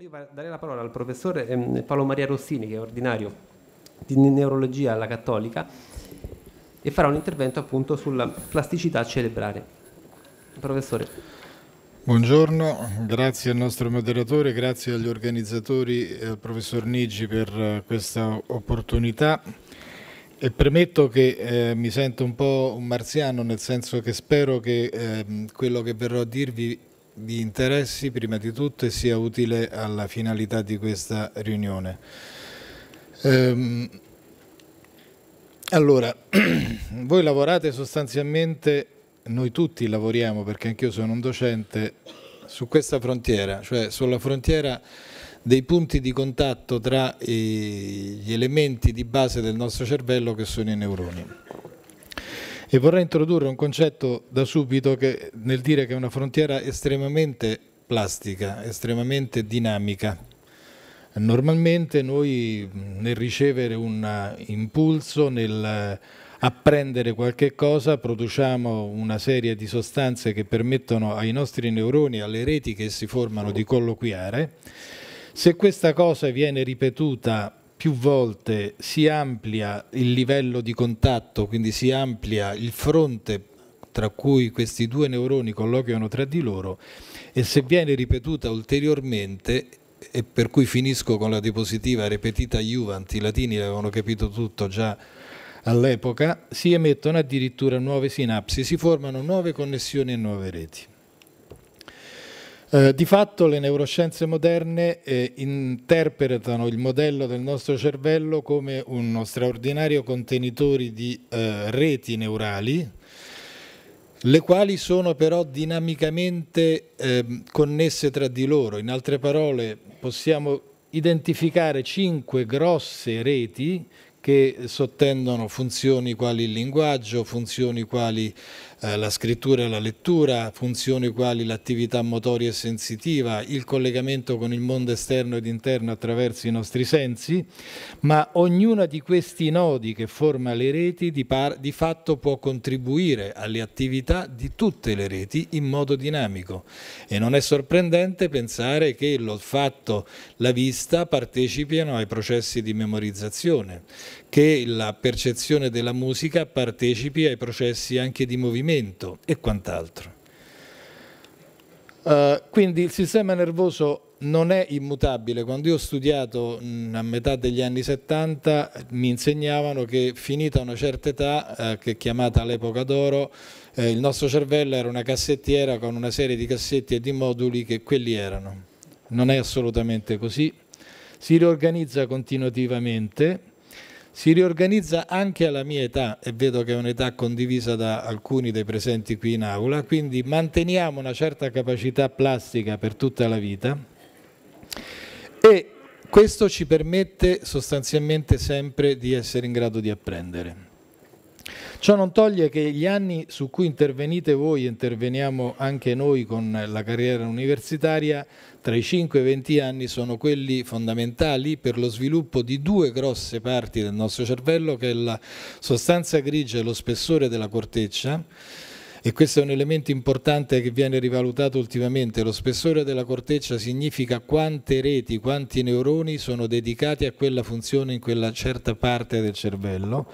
Io darei la parola al professore ehm, Paolo Maria Rossini, che è ordinario di neurologia alla Cattolica, e farà un intervento appunto sulla plasticità cerebrale. Professore. Buongiorno, grazie al nostro moderatore, grazie agli organizzatori e al professor Nigi per eh, questa opportunità. E premetto che eh, mi sento un po' un marziano, nel senso che spero che eh, quello che verrò a dirvi di interessi prima di tutto e sia utile alla finalità di questa riunione. Ehm, allora, voi lavorate sostanzialmente, noi tutti lavoriamo perché anch'io sono un docente, su questa frontiera, cioè sulla frontiera dei punti di contatto tra gli elementi di base del nostro cervello che sono i neuroni. E vorrei introdurre un concetto da subito che, nel dire che è una frontiera estremamente plastica, estremamente dinamica. Normalmente noi nel ricevere un impulso, nel apprendere qualche cosa, produciamo una serie di sostanze che permettono ai nostri neuroni, alle reti che si formano di colloquiare. Se questa cosa viene ripetuta più volte si amplia il livello di contatto, quindi si amplia il fronte tra cui questi due neuroni colloquiano tra di loro e se viene ripetuta ulteriormente e per cui finisco con la depositiva repetita Juvent, i latini avevano capito tutto già all'epoca, si emettono addirittura nuove sinapsi, si formano nuove connessioni e nuove reti. Eh, di fatto le neuroscienze moderne eh, interpretano il modello del nostro cervello come uno straordinario contenitore di eh, reti neurali, le quali sono però dinamicamente ehm, connesse tra di loro. In altre parole, possiamo identificare cinque grosse reti che sottendono funzioni quali il linguaggio, funzioni quali eh, la scrittura e la lettura, funzioni quali l'attività motoria e sensitiva, il collegamento con il mondo esterno ed interno attraverso i nostri sensi, ma ognuna di questi nodi che forma le reti di, di fatto può contribuire alle attività di tutte le reti in modo dinamico e non è sorprendente pensare che l'olfatto, la vista partecipino ai processi di memorizzazione, che la percezione della musica partecipi ai processi anche di movimento e quant'altro. Uh, quindi il sistema nervoso non è immutabile. Quando io ho studiato mh, a metà degli anni 70 mi insegnavano che finita una certa età, eh, che è chiamata l'epoca d'oro, eh, il nostro cervello era una cassettiera con una serie di cassetti e di moduli che quelli erano. Non è assolutamente così. Si riorganizza continuativamente si riorganizza anche alla mia età e vedo che è un'età condivisa da alcuni dei presenti qui in aula, quindi manteniamo una certa capacità plastica per tutta la vita e questo ci permette sostanzialmente sempre di essere in grado di apprendere. Ciò non toglie che gli anni su cui intervenite voi interveniamo anche noi con la carriera universitaria, tra i 5 e i 20 anni, sono quelli fondamentali per lo sviluppo di due grosse parti del nostro cervello, che è la sostanza grigia e lo spessore della corteccia. E questo è un elemento importante che viene rivalutato ultimamente. Lo spessore della corteccia significa quante reti, quanti neuroni sono dedicati a quella funzione in quella certa parte del cervello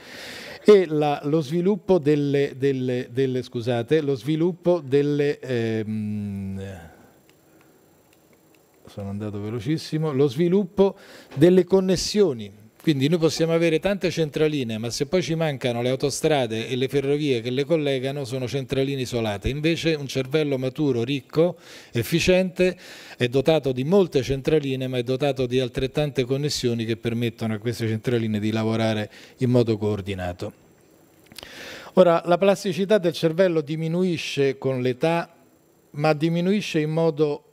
e la, lo sviluppo delle, delle, delle, scusate, lo sviluppo delle ehm, sono andato velocissimo, lo sviluppo delle connessioni quindi noi possiamo avere tante centraline, ma se poi ci mancano le autostrade e le ferrovie che le collegano, sono centraline isolate. Invece un cervello maturo, ricco, efficiente, è dotato di molte centraline, ma è dotato di altrettante connessioni che permettono a queste centraline di lavorare in modo coordinato. Ora, la plasticità del cervello diminuisce con l'età, ma diminuisce in modo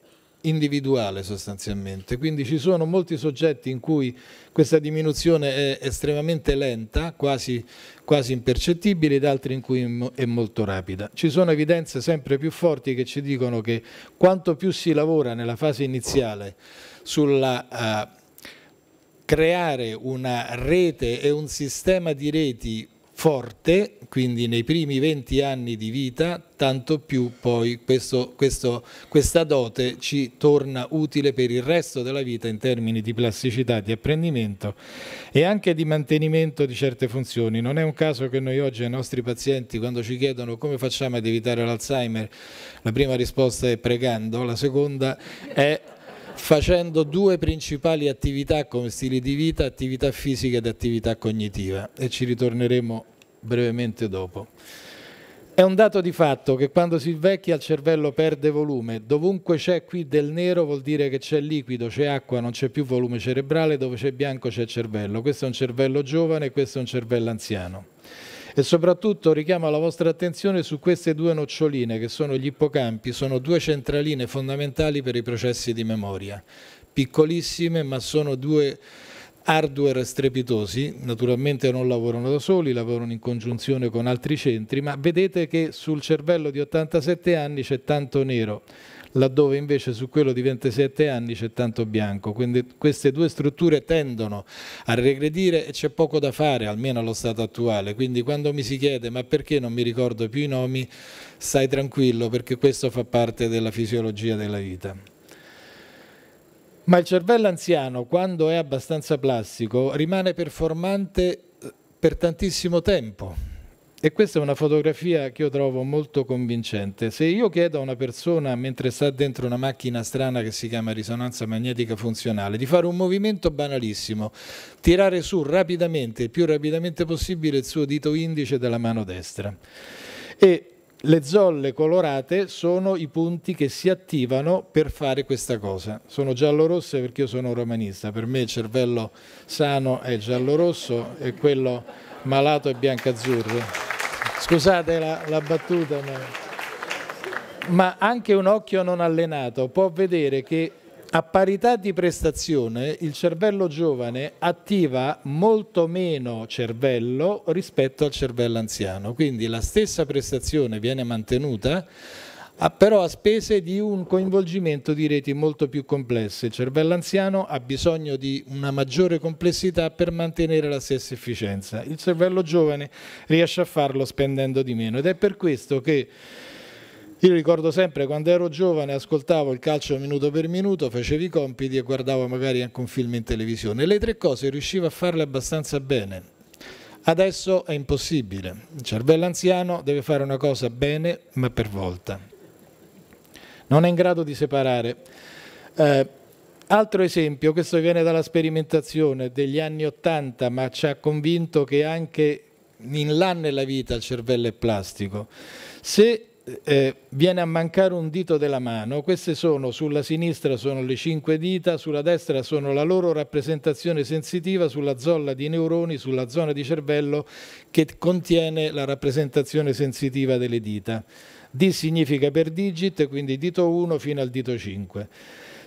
individuale sostanzialmente, quindi ci sono molti soggetti in cui questa diminuzione è estremamente lenta, quasi, quasi impercettibile, ed altri in cui è molto rapida. Ci sono evidenze sempre più forti che ci dicono che quanto più si lavora nella fase iniziale sulla uh, creare una rete e un sistema di reti forte, quindi nei primi 20 anni di vita, tanto più poi questo, questo, questa dote ci torna utile per il resto della vita in termini di plasticità, di apprendimento e anche di mantenimento di certe funzioni. Non è un caso che noi oggi ai nostri pazienti, quando ci chiedono come facciamo ad evitare l'Alzheimer, la prima risposta è pregando, la seconda è facendo due principali attività come stili di vita, attività fisica ed attività cognitiva e ci ritorneremo brevemente dopo. È un dato di fatto che quando si invecchia il cervello perde volume, dovunque c'è qui del nero vuol dire che c'è liquido, c'è acqua, non c'è più volume cerebrale, dove c'è bianco c'è cervello, questo è un cervello giovane, questo è un cervello anziano e soprattutto richiamo la vostra attenzione su queste due noccioline che sono gli ippocampi, sono due centraline fondamentali per i processi di memoria, piccolissime ma sono due hardware strepitosi, naturalmente non lavorano da soli, lavorano in congiunzione con altri centri, ma vedete che sul cervello di 87 anni c'è tanto nero laddove invece su quello di 27 anni c'è tanto bianco. Quindi queste due strutture tendono a regredire e c'è poco da fare, almeno allo stato attuale. Quindi quando mi si chiede ma perché non mi ricordo più i nomi, stai tranquillo perché questo fa parte della fisiologia della vita. Ma il cervello anziano, quando è abbastanza plastico, rimane performante eh, per tantissimo tempo e questa è una fotografia che io trovo molto convincente. Se io chiedo a una persona, mentre sta dentro una macchina strana che si chiama risonanza magnetica funzionale, di fare un movimento banalissimo, tirare su rapidamente, il più rapidamente possibile, il suo dito indice della mano destra. E le zolle colorate sono i punti che si attivano per fare questa cosa. Sono giallo-rosse perché io sono un romanista, per me il cervello sano è giallo-rosso e quello Malato e Biancazzurro. Scusate la, la battuta, ma... ma anche un occhio non allenato può vedere che a parità di prestazione il cervello giovane attiva molto meno cervello rispetto al cervello anziano, quindi la stessa prestazione viene mantenuta Ah, però a spese di un coinvolgimento di reti molto più complesse. Il cervello anziano ha bisogno di una maggiore complessità per mantenere la stessa efficienza. Il cervello giovane riesce a farlo spendendo di meno ed è per questo che io ricordo sempre quando ero giovane ascoltavo il calcio minuto per minuto, facevo i compiti e guardavo magari anche un film in televisione. Le tre cose riuscivo a farle abbastanza bene. Adesso è impossibile. Il cervello anziano deve fare una cosa bene ma per volta non è in grado di separare. Eh, altro esempio, questo viene dalla sperimentazione degli anni Ottanta, ma ci ha convinto che anche in là nella vita il cervello è plastico. Se eh, viene a mancare un dito della mano, queste sono sulla sinistra sono le cinque dita, sulla destra sono la loro rappresentazione sensitiva sulla zolla di neuroni, sulla zona di cervello che contiene la rappresentazione sensitiva delle dita. D significa per digit, quindi dito 1 fino al dito 5.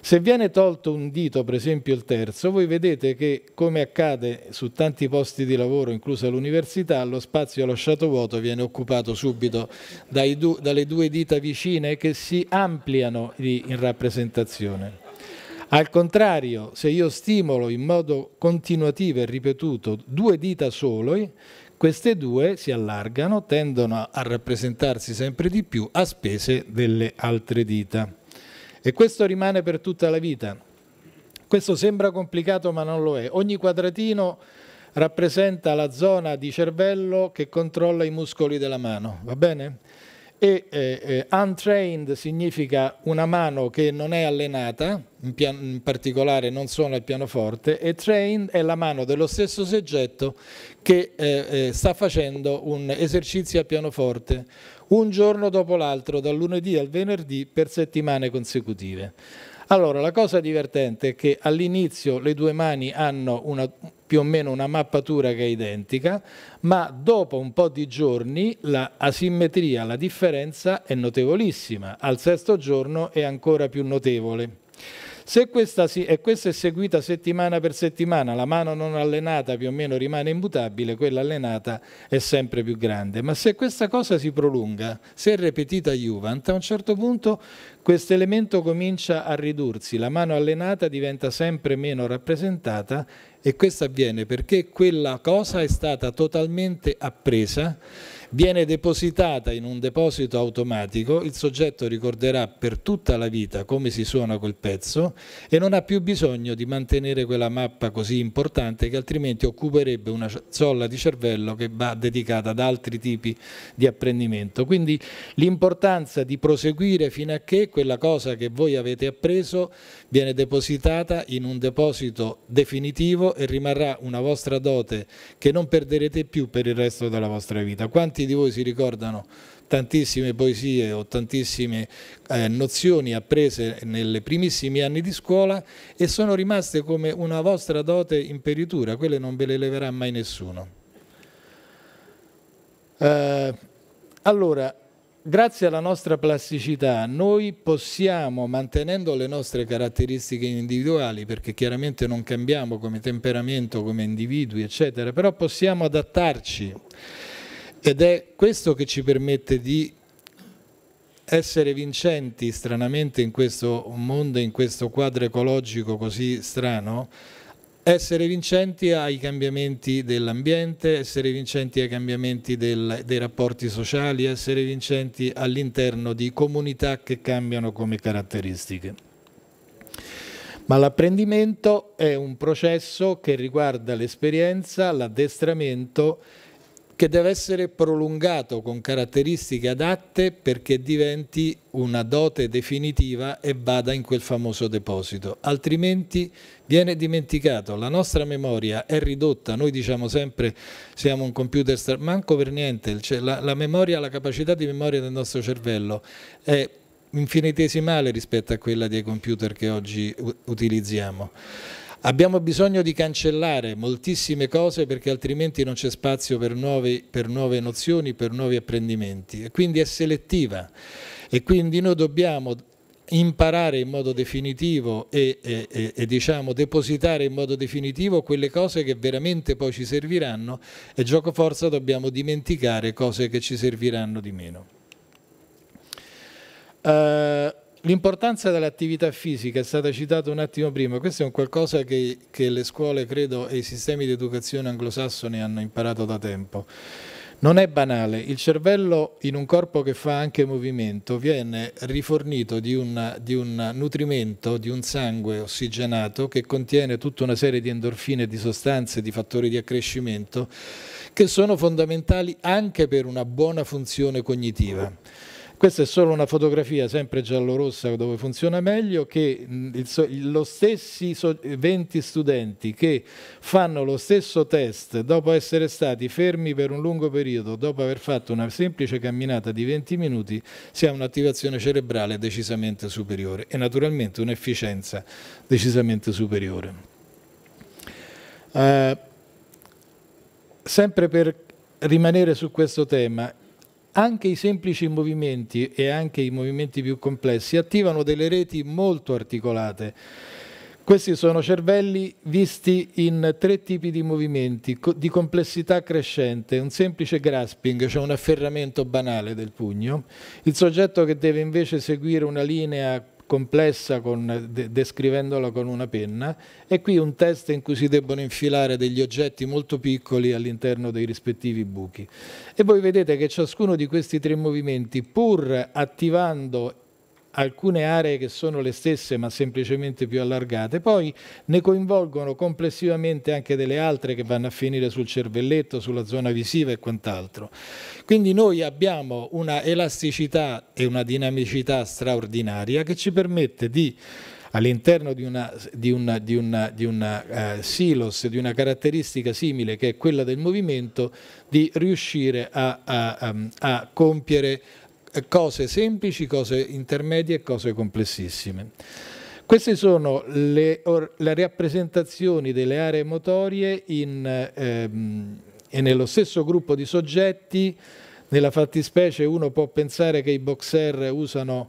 Se viene tolto un dito, per esempio il terzo, voi vedete che, come accade su tanti posti di lavoro, inclusa l'università, lo spazio lasciato vuoto viene occupato subito du dalle due dita vicine che si ampliano in rappresentazione. Al contrario, se io stimolo in modo continuativo e ripetuto due dita soli, queste due si allargano, tendono a rappresentarsi sempre di più a spese delle altre dita. E questo rimane per tutta la vita. Questo sembra complicato ma non lo è. Ogni quadratino rappresenta la zona di cervello che controlla i muscoli della mano, va bene? e eh, eh, untrained significa una mano che non è allenata, in, in particolare non suona il pianoforte, e trained è la mano dello stesso soggetto che eh, eh sta facendo un esercizio a pianoforte un giorno dopo l'altro, dal lunedì al venerdì, per settimane consecutive. Allora, la cosa divertente è che all'inizio le due mani hanno una, più o meno una mappatura che è identica, ma dopo un po' di giorni la asimmetria, la differenza è notevolissima. Al sesto giorno è ancora più notevole. Se questa, e questa è seguita settimana per settimana, la mano non allenata più o meno rimane immutabile, quella allenata è sempre più grande. Ma se questa cosa si prolunga, se è ripetita Juvent, a un certo punto questo elemento comincia a ridursi, la mano allenata diventa sempre meno rappresentata e questo avviene perché quella cosa è stata totalmente appresa viene depositata in un deposito automatico, il soggetto ricorderà per tutta la vita come si suona quel pezzo e non ha più bisogno di mantenere quella mappa così importante che altrimenti occuperebbe una zolla di cervello che va dedicata ad altri tipi di apprendimento. Quindi l'importanza di proseguire fino a che quella cosa che voi avete appreso viene depositata in un deposito definitivo e rimarrà una vostra dote che non perderete più per il resto della vostra vita. Quanti tanti di voi si ricordano tantissime poesie o tantissime eh, nozioni apprese nei primissimi anni di scuola e sono rimaste come una vostra dote in peritura, quelle non ve le leverà mai nessuno. Eh, allora, grazie alla nostra plasticità noi possiamo, mantenendo le nostre caratteristiche individuali, perché chiaramente non cambiamo come temperamento, come individui, eccetera, però possiamo adattarci ed è questo che ci permette di essere vincenti stranamente in questo mondo, in questo quadro ecologico così strano, essere vincenti ai cambiamenti dell'ambiente, essere vincenti ai cambiamenti del, dei rapporti sociali, essere vincenti all'interno di comunità che cambiano come caratteristiche. Ma l'apprendimento è un processo che riguarda l'esperienza, l'addestramento che deve essere prolungato con caratteristiche adatte perché diventi una dote definitiva e vada in quel famoso deposito, altrimenti viene dimenticato, la nostra memoria è ridotta, noi diciamo sempre siamo un computer, manco per niente, cioè la, la memoria, la capacità di memoria del nostro cervello è infinitesimale rispetto a quella dei computer che oggi utilizziamo. Abbiamo bisogno di cancellare moltissime cose perché altrimenti non c'è spazio per nuove, per nuove nozioni, per nuovi apprendimenti e quindi è selettiva e quindi noi dobbiamo imparare in modo definitivo e, e, e, e, diciamo depositare in modo definitivo quelle cose che veramente poi ci serviranno e gioco forza dobbiamo dimenticare cose che ci serviranno di meno. Uh, L'importanza dell'attività fisica è stata citata un attimo prima, questo è un qualcosa che, che le scuole, credo, e i sistemi di educazione anglosassoni hanno imparato da tempo. Non è banale, il cervello in un corpo che fa anche movimento viene rifornito di, una, di un, nutrimento, di un sangue ossigenato che contiene tutta una serie di endorfine, di sostanze, di fattori di accrescimento che sono fondamentali anche per una buona funzione cognitiva. Questa è solo una fotografia, sempre giallo-rossa dove funziona meglio, che mm, lo stessi 20 studenti che fanno lo stesso test dopo essere stati fermi per un lungo periodo, dopo aver fatto una semplice camminata di 20 minuti, si ha un'attivazione cerebrale decisamente superiore e naturalmente un'efficienza decisamente superiore. Eh, sempre per rimanere su questo tema, anche i semplici movimenti e anche i movimenti più complessi attivano delle reti molto articolate. Questi sono cervelli visti in tre tipi di movimenti di complessità crescente, un semplice grasping, cioè un afferramento banale del pugno, il soggetto che deve invece seguire una linea complessa con, de, descrivendola con una penna e qui un test in cui si debbono infilare degli oggetti molto piccoli all'interno dei rispettivi buchi. E voi vedete che ciascuno di questi tre movimenti, pur attivando alcune aree che sono le stesse ma semplicemente più allargate, poi ne coinvolgono complessivamente anche delle altre che vanno a finire sul cervelletto, sulla zona visiva e quant'altro. Quindi noi abbiamo una elasticità e una dinamicità straordinaria che ci permette di all'interno di, una, di, una, di, una, di una uh, silos, di una caratteristica simile che è quella del movimento, di riuscire a, a, a, a compiere cose semplici, cose intermedie e cose complessissime. Queste sono le, or, le rappresentazioni delle aree motorie in, ehm, e nello stesso gruppo di soggetti nella fattispecie uno può pensare che i boxer usano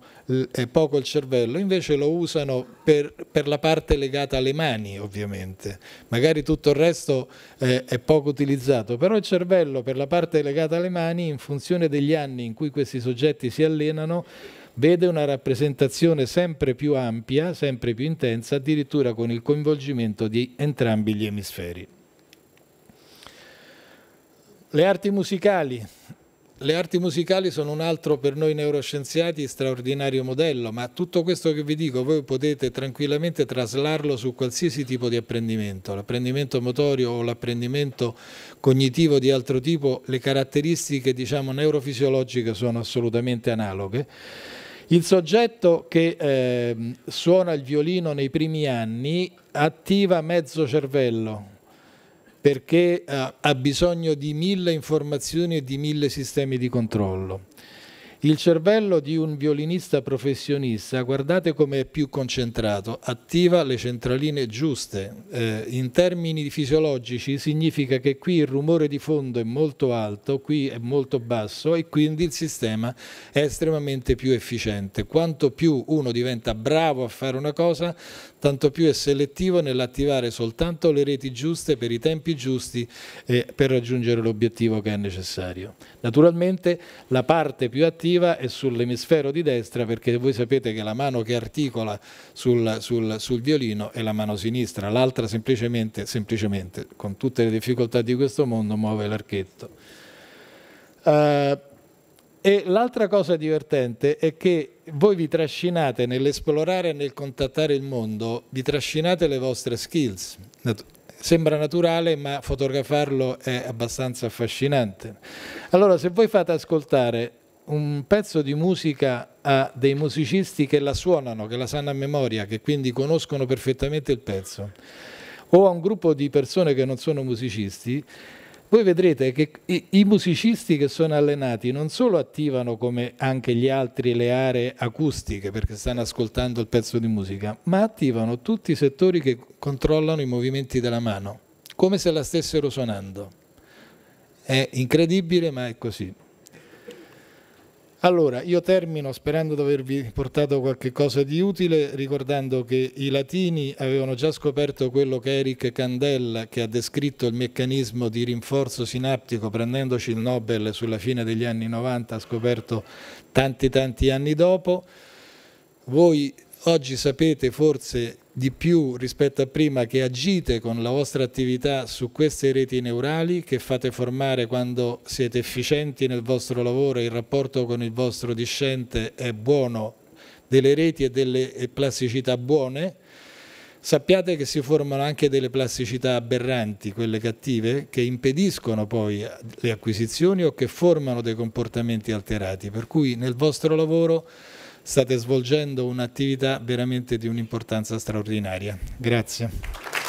eh, poco il cervello, invece lo usano per, per la parte legata alle mani ovviamente, magari tutto il resto eh, è poco utilizzato, però il cervello per la parte legata alle mani in funzione degli anni in cui questi soggetti si allenano vede una rappresentazione sempre più ampia, sempre più intensa, addirittura con il coinvolgimento di entrambi gli emisferi. Le arti musicali le arti musicali sono un altro per noi neuroscienziati straordinario modello, ma tutto questo che vi dico voi potete tranquillamente traslarlo su qualsiasi tipo di apprendimento, l'apprendimento motorio o l'apprendimento cognitivo di altro tipo, le caratteristiche diciamo, neurofisiologiche sono assolutamente analoghe. Il soggetto che eh, suona il violino nei primi anni attiva mezzo cervello, perché eh, ha bisogno di mille informazioni e di mille sistemi di controllo. Il cervello di un violinista professionista, guardate come è più concentrato, attiva le centraline giuste. Eh, in termini fisiologici significa che qui il rumore di fondo è molto alto, qui è molto basso e quindi il sistema è estremamente più efficiente. Quanto più uno diventa bravo a fare una cosa, tanto più è selettivo nell'attivare soltanto le reti giuste per i tempi giusti e per raggiungere l'obiettivo che è necessario. Naturalmente la parte più attiva positiva è sull'emisfero di destra perché voi sapete che la mano che articola sul, sul, sul violino è la mano sinistra, l'altra semplicemente, semplicemente, con tutte le difficoltà di questo mondo, muove l'archetto. Uh, e l'altra cosa divertente è che voi vi trascinate nell'esplorare e nel contattare il mondo, vi trascinate le vostre skills. Sembra naturale, ma fotografarlo è abbastanza affascinante. Allora, se voi fate ascoltare un pezzo di musica a eh, dei musicisti che la suonano, che la sanno a memoria, che quindi conoscono perfettamente il pezzo, o a un gruppo di persone che non sono musicisti, voi vedrete che i musicisti che sono allenati non solo attivano come anche gli altri le aree acustiche perché stanno ascoltando il pezzo di musica, ma attivano tutti i settori che controllano i movimenti della mano, come se la stessero suonando. È incredibile, ma è così. Allora, io termino sperando di avervi portato qualche cosa di utile, ricordando che i latini avevano già scoperto quello che Eric Candel, che ha descritto il meccanismo di rinforzo sinaptico prendendoci il Nobel sulla fine degli anni 90, ha scoperto tanti tanti anni dopo. Voi oggi sapete forse di più rispetto a prima che agite con la vostra attività su queste reti neurali che fate formare quando siete efficienti nel vostro lavoro, e il rapporto con il vostro discente è buono, delle reti e delle plasticità buone, sappiate che si formano anche delle plasticità aberranti, quelle cattive, che impediscono poi le acquisizioni o che formano dei comportamenti alterati, per cui nel vostro lavoro state svolgendo un'attività veramente di un'importanza straordinaria. Grazie.